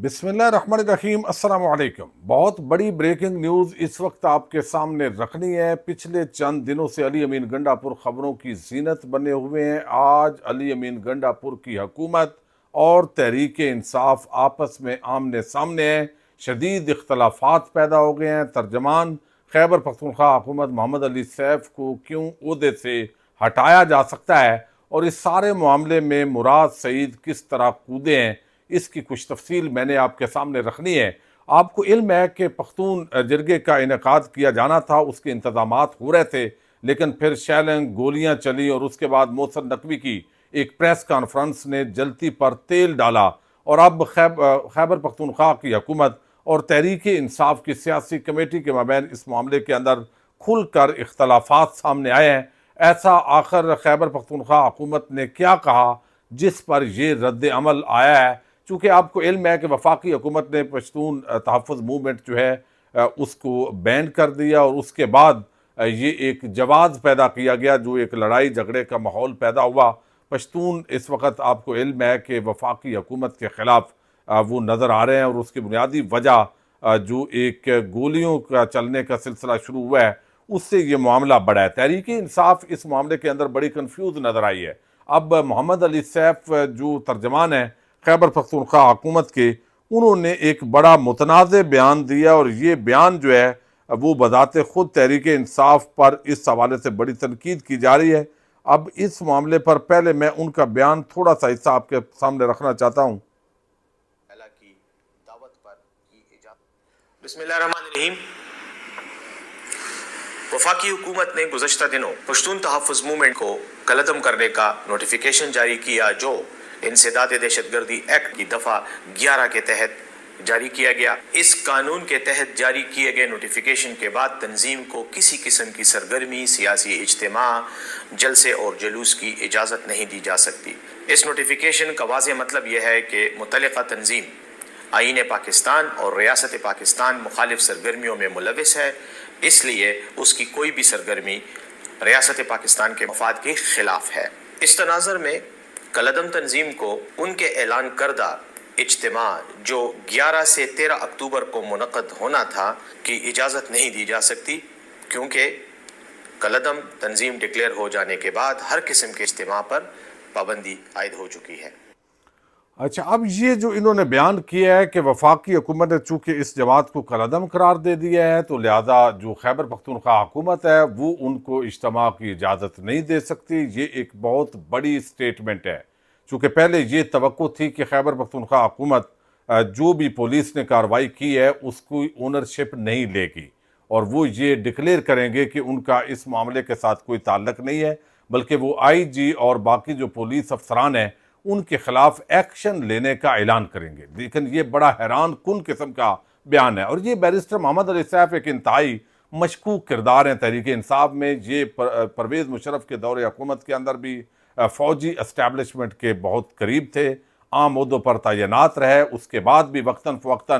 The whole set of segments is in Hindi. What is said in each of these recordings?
बिसमीम असलकम बहुत बड़ी ब्रेकिंग न्यूज़ इस वक्त आपके सामने रखनी है पिछले चंद दिनों से अली अमीन गंडापुर ख़बरों की जीनत बने हुए हैं आज अली अमीन गंडापुर की हकूमत और तहरीक इंसाफ आपस में आमने सामने हैं शदीद इख्तलाफात पैदा हो गए हैं तर्जमान खैबर पख्तनख्वा हकूमत मोहम्मद अली सैफ को क्यों अहदे से हटाया जा सकता है और इस सारे मामले में मुराद सईद किस तरह कूदे हैं इसकी कुछ तफसील मैंने आपके सामने रखनी है आपको इल्म है कि पख्तून जिरगे का इनका किया जाना था उसके इंतजाम हो रहे थे लेकिन फिर शैलेंग गोलियां चली और उसके बाद मोहसन नकवी की एक प्रेस कॉन्फ्रेंस ने जलती पर तेल डाला और अब खैब खैबर पख्तनख्वा की हकूमत और तहरीक इंसाफ की सियासी कमेटी के मबैन इस मामले के अंदर खुल कर इख्तलाफा सामने आए हैं ऐसा आखिर खैबर पख्तनख्वा हकूमत ने क्या कहा जिस पर यह रद्द अमल आया है चूँकि आपको इल्म है कि वफाकी हुकूमत ने पश्तून तहफ़ मूवमेंट जो है उसको बैन कर दिया और उसके बाद ये एक जवाज़ पैदा किया गया जो एक लड़ाई झगड़े का माहौल पैदा हुआ पश्तून इस वक्त आपको इल्म है कि वफाकी हुकूमत के ख़िलाफ़ वो नज़र आ रहे हैं और उसकी बुनियादी वजह जो एक गोलियों का चलने का सिलसिला शुरू हुआ है उससे ये मामला बढ़ा है तहरीकी इंसाफ इस मामले के अंदर बड़ी कन्फ्यूज़ नज़र आई है अब मोहम्मद अली सैफ जो तर्जमान है खैबर पख्तूनख्वा हकूमत के उन्होंने एक बड़ा मुतनाज़ बयान दिया और ये बयान जो है वो बदात ख़ुद तहरीक इंसाफ पर इस हवाले से बड़ी तनकीद की जा रही है अब इस मामले पर पहले मैं उनका बयान थोड़ा सा हिस्सा आपके सामने रखना चाहता हूँ वफाकी हुकूमत ने गुजशत दिनों पश्तून तहफ़ मूवमेंट को कलदम करने का नोटिफिकेशन जारी किया जो इंसदाद दहशत गर्दी एक्ट की दफ़ा ग्यारह के तहत जारी किया गया इस कानून के तहत जारी किए गए नोटिफिकेशन के बाद तंजीम को किसी किस्म की सरगर्मी सियासी इज्तम जलसे और जुलूस की इजाज़त नहीं दी जा सकती इस नोटिफिकेशन का वाज मतलब यह है कि मुतल तंजीम आइन पाकिस्तान और रियासत पाकिस्तान मुखालिफ सरगर्मियों में मुलविस है इसलिए उसकी कोई भी सरगर्मी रियासत पाकिस्तान के मफाद के ख़िलाफ़ है इस तनाज़र में कलदम तंजीम को उनके ऐलान करदा इजतम जो 11 से 13 अक्टूबर को मुनद होना था की इजाज़त नहीं दी जा सकती क्योंकि कलदम तंजीम डिक्लेयर हो जाने के बाद हर किस्म के इज्तम पर पाबंदी आयद हो चुकी है अच्छा अब ये जो इन्होंने बयान किया है कि वफाकी हुकूमत ने चूँकि इस जमात को कलदम करार दे दिया है तो लिहाजा जो खैबर पख्तूनख्वा हुकूमत है वो उनको इज्तम की इजाज़त नहीं दे सकती ये एक बहुत बड़ी स्टेटमेंट है चूँकि पहले ये तो थी कि खैबर पख्तूनख्वा हुकूमत जो भी पुलिस ने कार्रवाई की है उसको ओनरशिप नहीं लेगी और वो ये डिक्लेयर करेंगे कि उनका इस मामले के साथ कोई ताल्लक नहीं है बल्कि वो आई जी और बाकी जो पुलिस अफसरान हैं उनके खिलाफ एक्शन लेने का ऐलान करेंगे लेकिन ये बड़ा हैरान कन किस्म का बयान है और ये बैरिस्टर मोहम्मद अली सैफ एक इंतहाई मशकूक किरदार हैं तहरीक इंसाफ में ये पर, परवेज़ मुशरफ के दौरे हुकूमत के अंदर भी फ़ौजी इस्टेबलिशमेंट के बहुत करीब थे आम उहदों पर तैनात रहे उसके बाद भी वक्ता फवता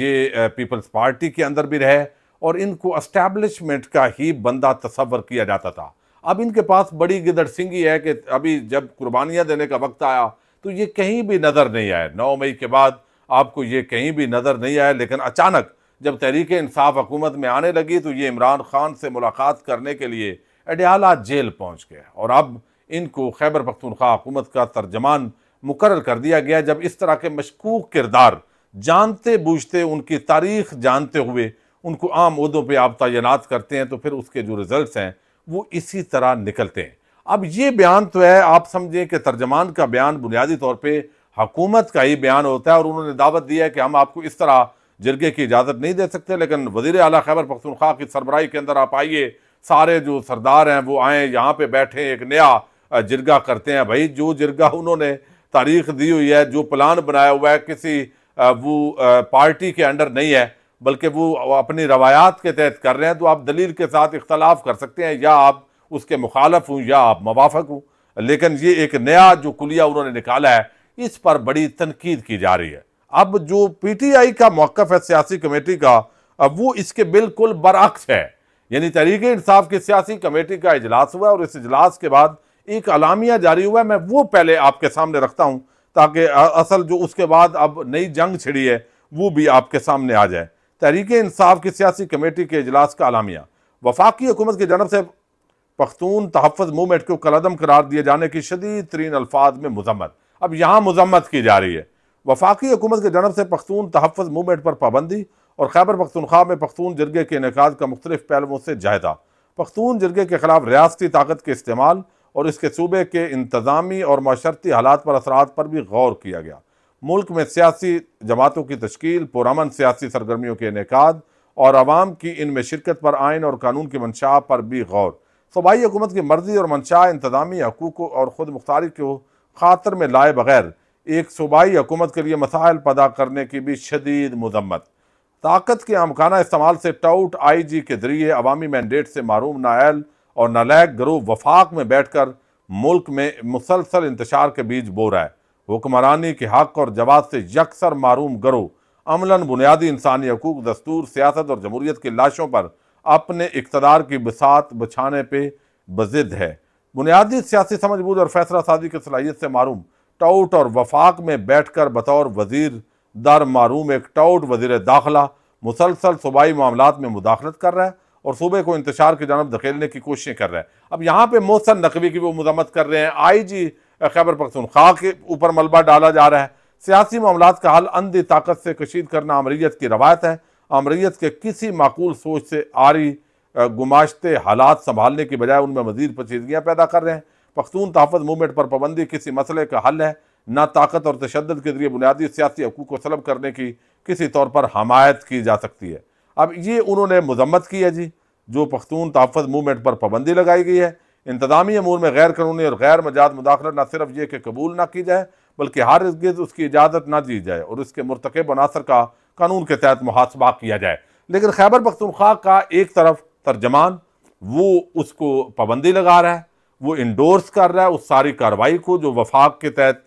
ये पीपल्स पार्टी के अंदर भी रहे और इनको इस्टेबलिशमेंट का ही बंदा तस्वर किया जाता था अब इनके पास बड़ी गिदड़ सिंगी है कि अभी जब कुर्बानियाँ देने का वक्त आया तो ये कहीं भी नज़र नहीं आए नौ मई के बाद आपको ये कहीं भी नज़र नहीं आया लेकिन अचानक जब तहरीक इंसाफ हुकूमत में आने लगी तो ये इमरान खान से मुलाकात करने के लिए अडयाला जेल पहुँच गए और अब इनको खैबर पख्तनख्वा हुकूमत का तर्जमान मुकर कर दिया गया जब इस तरह के मशकूक किरदार जानते बूझते उनकी तारीख जानते हुए उनको आम उदों पर आप तैनात करते हैं तो फिर उसके जो रिज़ल्ट हैं वो इसी तरह निकलते हैं अब ये बयान तो है आप समझें कि तर्जमान का बयान बुनियादी तौर पर हकूमत का ही बयान होता है और उन्होंने दावत दी है कि हम आपको इस तरह जरगे की इजाज़त नहीं दे सकते लेकिन वजीर अली खैबर पख्तनख्वा की सरबराही के अंदर आप आइए सारे जो सरदार हैं वो आएँ यहाँ पर बैठे एक नया जिरगा करते हैं भाई जो जिरगा उन्होंने तारीख दी हुई है जो प्लान बनाया हुआ है किसी वो पार्टी के अंडर नहीं है बल्कि वो अपनी रवायात के तहत कर रहे हैं तो आप दलील के साथ इख्तलाफ कर सकते हैं या आप उसके मुखालफ हूँ या आप मवाफक हूँ लेकिन ये एक नया जो कुलिया उन्होंने निकाला है इस पर बड़ी तनकीद की जा रही है अब जो पी टी आई का मौक़ है सियासी कमेटी का अब वो इसके बिल्कुल बरक्स है यानी तहरीक इंसाफ की सियासी कमेटी का इजलास हुआ और इस इजलास के बाद एक अलामिया जारी हुआ है मैं वो पहले आपके सामने रखता हूँ ताकि असल जो उसके बाद अब नई जंग छिड़ी है वो भी आपके सामने आ जाए तहरीक इंसाफ की सियासी कमेटी के अजलास का अलामिया वफाकी हुकूमत की जानब से पख्तून तहफ़ मूवमेंट को कलदम करार दिए जाने की शदीद तरीन अल्फाज में मजम्मत अब यहाँ मजम्मत की जा रही है वफाकी हुकूमत की जानब से पख्तून तहफ़ मूवमेंट पर पाबंदी और खैबर पख्तनख्वा में पख्तून जरगे के इनका का मुख्तलिफ पहलुओं से जायदा पख्तून जरगे के खिलाफ रियासती ताकत के इस्तेमाल और इसके सूबे के इंतजामी और माशरती हालात पर असरात पर भी गौर किया गया मुल्क में सियासी जमातों की तश्कील पुरमन सियासी सरगर्मियों के इनका और आवाम की इनमें शिरकत पर आयन और कानून की मंशा पर भी गौर सूबाई तो हुकूमत की मर्जी और मंशा इंतजामी हकूक और ख़ुद मुख्तारी को खातर में लाए बगैर एक सूबाई हुकूमत के लिए मसाइल पैदा करने की भी शदीद मजम्मत ताकत के आमकाना इस्तेमाल से टाउट आई जी के जरिए अवामी मैंडेट से मरूम नायल और नलैक ग्रुप वफाक में बैठ कर मुल्क में मुसलसल इंतशार के बीच बो रहा है हुक्मरानी के हक और जवाब से यकसर मारूम करो अमला बुनियादी इंसानी हकूक दस्तूर सियासत और जमहूरीत की लाशों पर अपने इकतदार की बसात बछाने पर बजिद है बुनियादी सियासी समझ बूझ और फैसला साजी की सलाहियत से मारूम टाउट और वफाक में बैठ कर बतौर वजीर दर मारूम एक टाउट वजीर दाखिला मुसलसल सूबाई मामला में मुदाखलत कर रहा है और सूबे को इंतशार की जानब धकेलने की कोशिशें कर रहा है अब यहाँ पर मोहसन नकवी की वो मजम्मत कर रहे हैं आई जी खैबर पख्तूनख्वा के ऊपर मलबा डाला जा रहा है सियासी मामला का हल अंधी ताकत से कशीद करना अमरीत की रवायत है अमरीत के किसी माकूल सोच से आ रही गुमाशते हालात संभालने की बजाय उनमें मजीद पचीदगियाँ पैदा कर रहे हैं पख्तून तहफ़ मूवमेंट पर पाबंदी किसी मसले का हल है ना ताकत और तशद के जरिए बुनियादी सियासी हकूक को सलब करने की किसी तौर पर हमायत की जा सकती है अब ये उन्होंने मजम्मत की है जी जो पख्तून तहफ़ मूवमेंट पर पाबंदी लगाई गई है इंतजामी अमूर में गैर कानूनी और गैर मजाज मुदाखलत न सिर्फ ये कि कबूल ना की जाए बल्कि हर गिर्द उसकी इजाज़त ना दी जाए और उसके मरतकब अनासर का कानून के तहत मुहासबा किया जाए लेकिन खैबर पख्तनख्वा का एक तरफ तर्जमान वो उसको पाबंदी लगा रहा है वो इंडोर्स कर रहा है उस सारी कार्रवाई को जो वफाक के तहत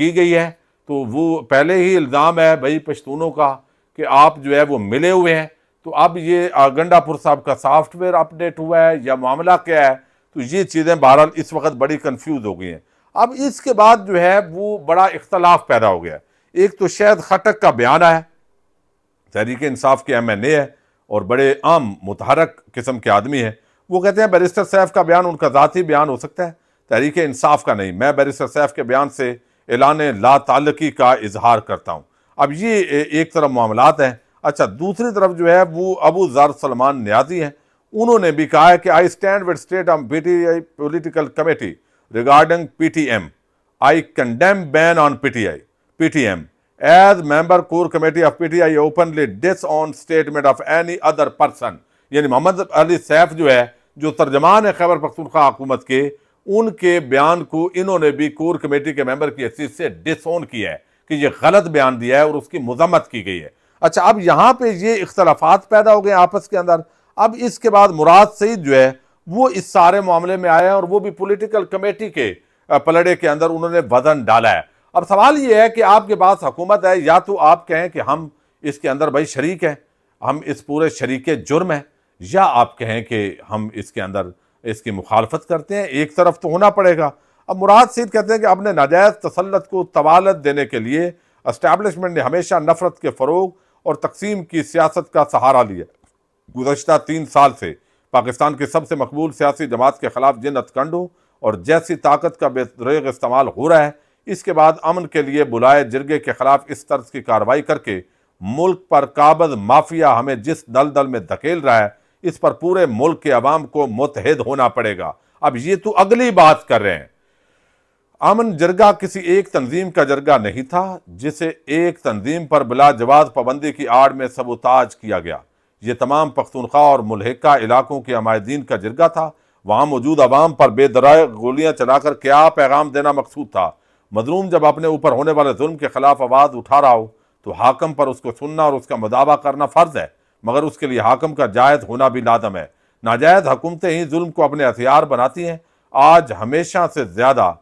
की गई है तो वो पहले ही इल्ज़ाम है भाई पश्तूनों का कि आप जो है वो मिले हुए हैं तो अब ये गंडापुर साहब का सॉफ्टवेयर अपडेट हुआ है या मामला क्या है तो ये चीज़ें बहरहाल इस वक्त बड़ी कन्फ्यूज़ हो गई हैं अब इसके बाद जो है वो बड़ा इख्तलाफ पैदा हो गया एक तो शायद खटक का बयान आया तहरीक इंसाफ के एम एन ए है और बड़े आम मुतहरक किस्म के आदमी हैं वो कहते हैं बैरिस्टर सैफ का बयान उनका ज़ाती बयान हो सकता है तहरीक इंसाफ का नहीं मैं बैरिस्टर सैफ के बयान से एलान ला तल्लकी का इजहार करता हूँ अब ये एक तरफ मामला हैं अच्छा दूसरी तरफ जो है वो अबू ज़र सलमान न्याजी हैं उन्होंने भी कहा है कि I stand with state of PTI political committee regarding PTM I condemn ban on PTI PTM as member core committee of PTI openly disown statement of any other person यानी मोहम्मद अली सैफ जो है जो तर्जमान है खैबर पख्तूनख्वा हुकूमत के उनके बयान को इन्होंने भी कोर कमेटी के मेंबर की हैसियत से डिसऑन किया है कि ये गलत बयान दिया है और उसकी मजम्मत की गई है अच्छा अब यहाँ पे ये इख्तलाफात पैदा हो गए आपस के अंदर अब इसके बाद मुराद सईद जो है वो इस सारे मामले में आए हैं और वो भी पॉलिटिकल कमेटी के पलड़े के अंदर उन्होंने वजन डाला है अब सवाल ये है कि आपके पास हुकूमत है या तो आप कहें कि हम इसके अंदर भाई शरीक हैं हम इस पूरे शरीक जुर्म हैं या आप कहें कि हम इसके अंदर इसकी मुखालफत करते हैं एक तरफ तो होना पड़ेगा अब मुराद सईद कहते हैं कि अपने नाजायज़ तसलत को तवालत देने के लिए इस्टेबलिशमेंट ने हमेशा नफरत के फ़रोग और तकसीम की सियासत का सहारा लिया गुजशत तीन साल से पाकिस्तान की सबसे मकबूल सियासी जमात के खिलाफ जिन हथकंडों और जैसी ताकत का बेतरेग इस्तेमाल हो रहा है इसके बाद अमन के लिए बुलाए जिरगे के खिलाफ इस तर्ज की कार्रवाई करके मुल्क पर काबज माफिया हमें जिस दल दल में धकेल रहा है इस पर पूरे मुल्क के अवाम को मुतहद होना पड़ेगा अब ये तो अगली बात कर रहे हैं अमन जरगा किसी एक तंजीम का जरगा नहीं था जिसे एक तंजीम पर बिलाजवाज़ पाबंदी की आड़ में सबोताज किया गया ये तमाम पख्तूनख्वा और मुलहिका इलाकों के अमायदीन का जिरगा था वहाँ मौजूद आवाम पर बेदराय गोलियाँ चलाकर क्या पैगाम देना मकसूद था मजलूम जब अपने ऊपर होने वाले जुल्म के खिलाफ आवाज़ उठा रहा हो तो हाकम पर उसको सुनना और उसका मदावा करना फ़र्ज़ है मगर उसके लिए हाकम का जायज़ होना भी लादम है नाजायज़ हुकूमतें ही जुल्म को अपने हथियार बनाती हैं आज हमेशा से ज़्यादा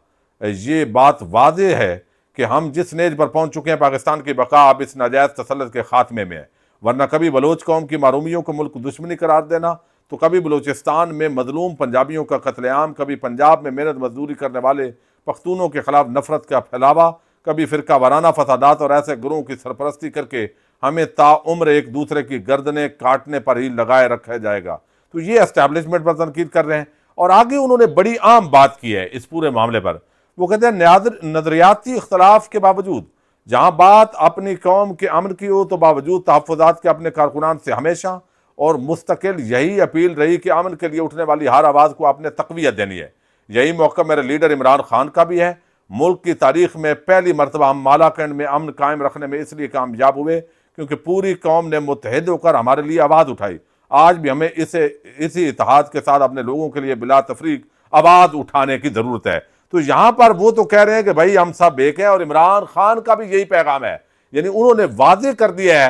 ये बात वाज है कि हम जिस नेज पर पहुँच चुके हैं पाकिस्तान की बका अब इस नाजायज़ तसलत के खात्मे में है वरना कभी बलोच कौम की मरूमियों को मुल्क दुश्मनी करार देना तो कभी बलूचिस्तान में मजलूम पंजाबियों का कत्लेआम कभी पंजाब में मेहनत मजदूरी करने वाले पख्तूनों के खिलाफ नफरत का फैलावा कभी फ़िरका वाराना फसादात और ऐसे गुरुओं की सरपरस्ती करके हमें ताउम्र एक दूसरे की गर्दने काटने पर ही लगाए रखा जाएगा तो ये इस्टेबलिशमेंट पर तनकीद कर रहे हैं और आगे उन्होंने बड़ी आम बात की है इस पूरे मामले पर वो कहते हैं नजरियाती इख्तलाफ के बावजूद जहाँ बात अपनी कौम के अमन की हो तो बावजूद तहफ़ात के अपने कारकुनान से हमेशा और मुस्तकिल यही अपील रही कि अमन के लिए उठने वाली हर आवाज़ को आपने तकवीत देनी है यही मौका मेरे लीडर इमरान खान का भी है मुल्क की तारीख में पहली मरतबा हम मालाखंड में अमन कायम रखने में इसलिए कामयाब हुए क्योंकि पूरी कौम ने मुतहद होकर हमारे लिए आवाज़ उठाई आज भी हमें इसे इसी इतिहाद के साथ अपने लोगों के लिए बिला तफरीक आवाज़ उठाने की ज़रूरत है तो यहां पर वो तो कह रहे हैं कि भाई हम सब एक हैं और इमरान खान का भी यही पैगाम है यानी उन्होंने वाजे कर दिया है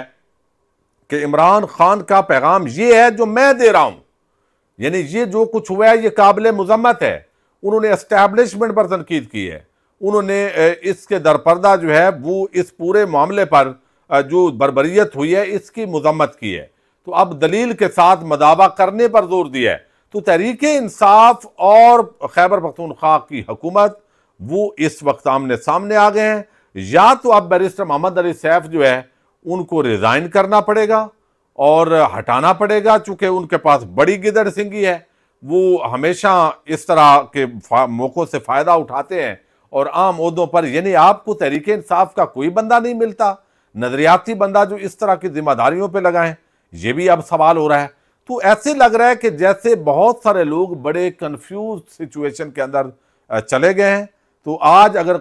कि इमरान खान का पैगाम ये है जो मैं दे रहा हूं यानी ये जो कुछ हुआ है ये काबिल मजम्मत है उन्होंने इस्टेबलिशमेंट पर तनकीद की है उन्होंने इसके दरपर्दा जो है वो इस पूरे मामले पर जो बरबरीत हुई है इसकी मजम्मत की है तो अब दलील के साथ मदावा करने पर जोर दिया है तो तहरीक इंसाफ और खैबर पख्तूनख्वा की हुकूमत वो इस वक्त आमने सामने आ गए हैं या तो अब बैरिस्टर मोहम्मद अली सैफ जो है उनको रिज़ाइन करना पड़ेगा और हटाना पड़ेगा चूँकि उनके पास बड़ी गिदर सिंगी है वो हमेशा इस तरह के मौक़ों से फ़ायदा उठाते हैं और आम उहदों पर यानी आपको तहरीक इंसाफ का कोई बंदा नहीं मिलता नज़रियाती बंदा जो इस तरह की जिम्मेदारियों पर लगाएं ये भी अब सवाल हो रहा है तो ऐसे लग रहा है कि जैसे बहुत सारे लोग बड़े कंफ्यूज सिचुएशन के अंदर चले गए हैं तो आज अगर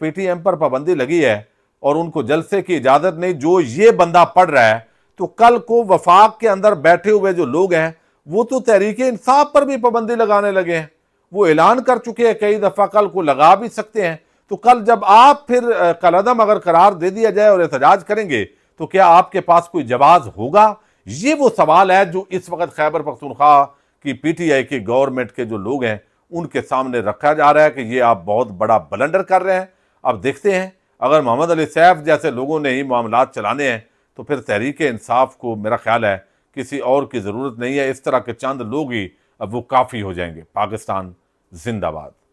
पीटीएम पर पाबंदी लगी है और उनको जलसे की इजाज़त नहीं जो ये बंदा पढ़ रहा है तो कल को वफाक के अंदर बैठे हुए जो लोग हैं वो तो तहरीक इंसाफ पर भी पाबंदी लगाने लगे हैं वो ऐलान कर चुके हैं कई दफ़ा कल को लगा भी सकते हैं तो कल जब आप फिर कलदम अगर करार दे दिया जाए और एहतजाज करेंगे तो क्या आपके पास कोई जवाब होगा ये वो सवाल है जो इस वक्त खैबर पख्तूनख्वा की पीटीआई की गवर्नमेंट के जो लोग हैं उनके सामने रखा जा रहा है कि ये आप बहुत बड़ा बलंडर कर रहे हैं अब देखते हैं अगर मोहम्मद अली सैफ जैसे लोगों ने ही मामला चलाने हैं तो फिर तहरीक इंसाफ को मेरा ख्याल है किसी और की ज़रूरत नहीं है इस तरह के चंद लोग ही अब वो काफ़ी हो जाएंगे पाकिस्तान जिंदाबाद